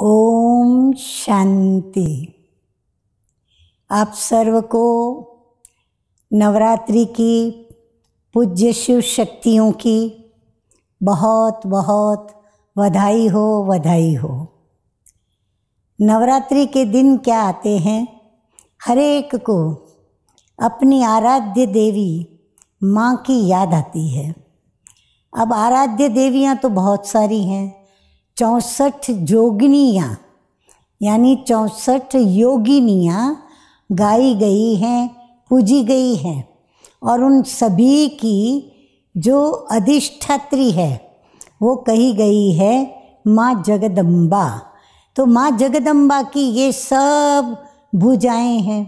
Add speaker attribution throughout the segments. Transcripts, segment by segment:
Speaker 1: ओम शांति आप सर्व को नवरात्रि की पूज्य शिव शक्तियों की बहुत बहुत बधाई हो बधाई हो नवरात्रि के दिन क्या आते हैं हर एक को अपनी आराध्य देवी माँ की याद आती है अब आराध्य देवियाँ तो बहुत सारी हैं चौंसठ जोगिनियाँ यानी चौंसठ योगिनियाँ गाई गई हैं पूजी गई हैं और उन सभी की जो अधिष्ठात्री है वो कही गई है माँ जगदम्बा तो माँ जगदम्बा की ये सब भुजाएं हैं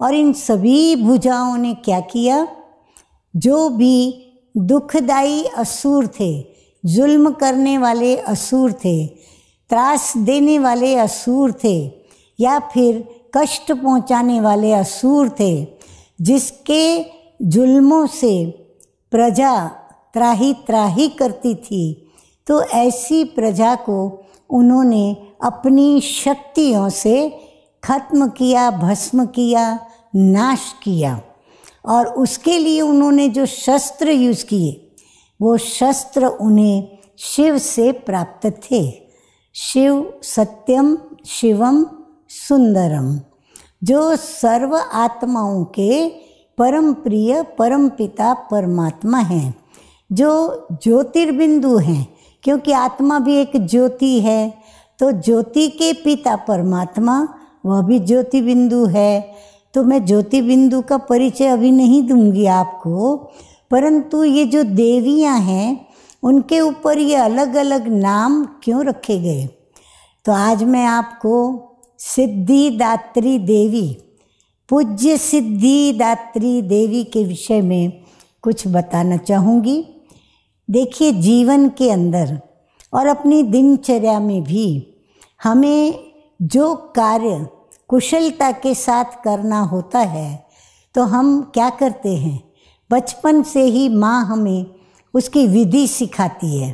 Speaker 1: और इन सभी भुजाओं ने क्या किया जो भी दुखदाई असुर थे जुल्म करने वाले असुर थे त्रास देने वाले असुर थे या फिर कष्ट पहुंचाने वाले असुर थे जिसके जुल्मों से प्रजा त्राही त्राही करती थी तो ऐसी प्रजा को उन्होंने अपनी शक्तियों से खत्म किया भस्म किया नाश किया और उसके लिए उन्होंने जो शस्त्र यूज़ किए वो शस्त्र उन्हें शिव से प्राप्त थे शिव सत्यम शिवम सुंदरम जो सर्व आत्माओं के परम प्रिय परम पिता परमात्मा हैं जो ज्योतिर्बिंदु हैं क्योंकि आत्मा भी एक ज्योति है तो ज्योति के पिता परमात्मा वह भी ज्योति बिंदु है तो मैं ज्योति बिंदु का परिचय अभी नहीं दूंगी आपको परंतु ये जो देवियां हैं उनके ऊपर ये अलग अलग नाम क्यों रखे गए तो आज मैं आपको सिद्धिदात्री देवी पूज्य सिद्धिदात्री देवी के विषय में कुछ बताना चाहूँगी देखिए जीवन के अंदर और अपनी दिनचर्या में भी हमें जो कार्य कुशलता के साथ करना होता है तो हम क्या करते हैं बचपन से ही माँ हमें उसकी विधि सिखाती है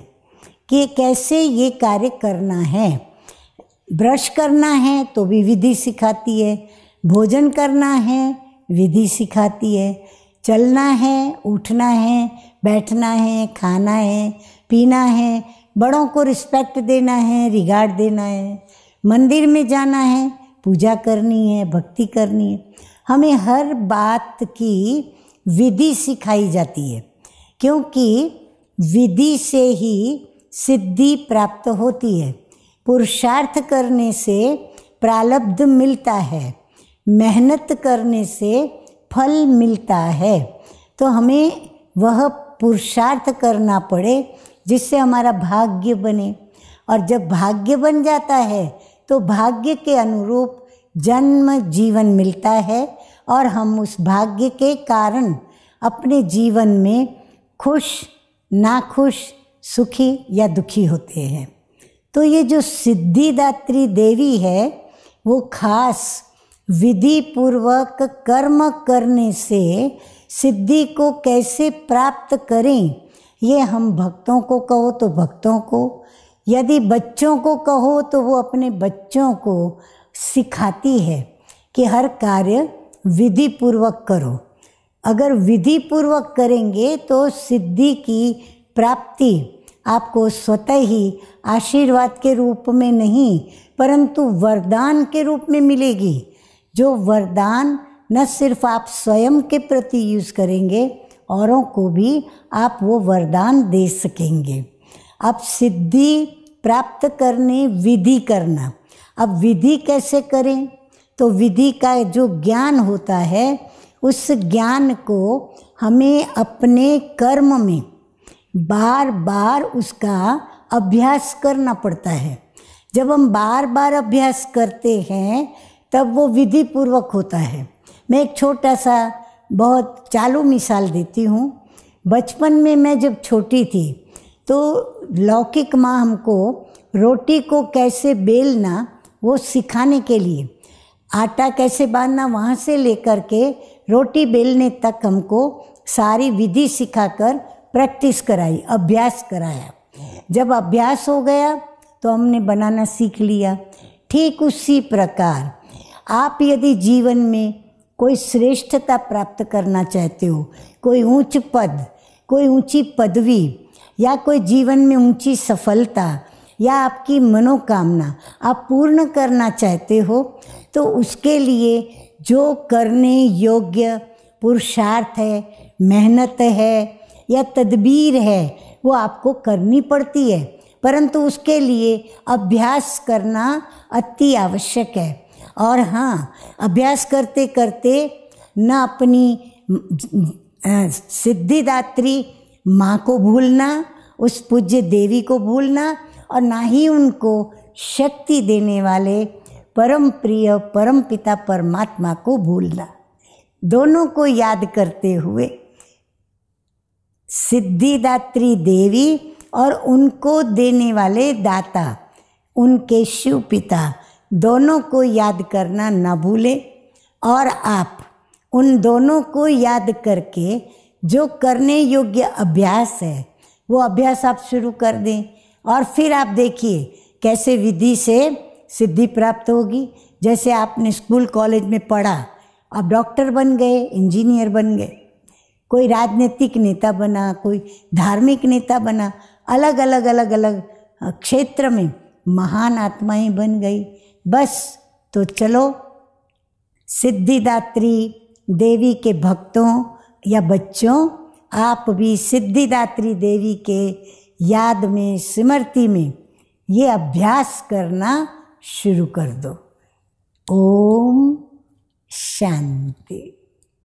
Speaker 1: कि कैसे ये कार्य करना है ब्रश करना है तो भी विधि सिखाती है भोजन करना है विधि सिखाती है चलना है उठना है बैठना है खाना है पीना है बड़ों को रिस्पेक्ट देना है रिगार्ड देना है मंदिर में जाना है पूजा करनी है भक्ति करनी है हमें हर बात की विधि सिखाई जाती है क्योंकि विधि से ही सिद्धि प्राप्त होती है पुरुषार्थ करने से प्रालब्ध मिलता है मेहनत करने से फल मिलता है तो हमें वह पुरुषार्थ करना पड़े जिससे हमारा भाग्य बने और जब भाग्य बन जाता है तो भाग्य के अनुरूप जन्म जीवन मिलता है और हम उस भाग्य के कारण अपने जीवन में खुश नाखुश सुखी या दुखी होते हैं तो ये जो सिद्धिदात्री देवी है वो खास विधि पूर्वक कर्म करने से सिद्धि को कैसे प्राप्त करें ये हम भक्तों को कहो तो भक्तों को यदि बच्चों को कहो तो वो अपने बच्चों को सिखाती है कि हर कार्य विधि पूर्वक करो अगर विधि पूर्वक करेंगे तो सिद्धि की प्राप्ति आपको स्वतः ही आशीर्वाद के रूप में नहीं परंतु वरदान के रूप में मिलेगी जो वरदान न सिर्फ आप स्वयं के प्रति यूज़ करेंगे औरों को भी आप वो वरदान दे सकेंगे अब सिद्धि प्राप्त करने विधि करना अब विधि कैसे करें तो विधि का जो ज्ञान होता है उस ज्ञान को हमें अपने कर्म में बार बार उसका अभ्यास करना पड़ता है जब हम बार बार अभ्यास करते हैं तब वो विधि पूर्वक होता है मैं एक छोटा सा बहुत चालू मिसाल देती हूँ बचपन में मैं जब छोटी थी तो लौकिक माँ हमको रोटी को कैसे बेलना वो सिखाने के लिए आटा कैसे बांधना वहाँ से लेकर के रोटी बेलने तक हमको सारी विधि सिखाकर प्रैक्टिस कराई अभ्यास कराया जब अभ्यास हो गया तो हमने बनाना सीख लिया ठीक उसी प्रकार आप यदि जीवन में कोई श्रेष्ठता प्राप्त करना चाहते हो कोई ऊंच पद कोई ऊंची पदवी या कोई जीवन में ऊंची सफलता या आपकी मनोकामना आप पूर्ण करना चाहते हो तो उसके लिए जो करने योग्य पुरुषार्थ है मेहनत है या तदबीर है वो आपको करनी पड़ती है परंतु उसके लिए अभ्यास करना अति आवश्यक है और हाँ अभ्यास करते करते न अपनी सिद्धिदात्री माँ को भूलना उस पूज्य देवी को भूलना और ना ही उनको शक्ति देने वाले परम प्रिय परम पिता परमात्मा को भूलना दोनों को याद करते हुए सिद्धिदात्री देवी और उनको देने वाले दाता उनके शिव पिता दोनों को याद करना न भूले और आप उन दोनों को याद करके जो करने योग्य अभ्यास है वो अभ्यास आप शुरू कर दें और फिर आप देखिए कैसे विधि से सिद्धि प्राप्त होगी जैसे आपने स्कूल कॉलेज में पढ़ा आप डॉक्टर बन गए इंजीनियर बन गए कोई राजनीतिक नेता बना कोई धार्मिक नेता बना अलग अलग अलग अलग क्षेत्र में महान आत्माएं बन गई बस तो चलो सिद्धिदात्री देवी के भक्तों या बच्चों आप भी सिद्धिदात्री देवी के याद में स्मृति में ये अभ्यास करना शुरू कर दो ओम शांति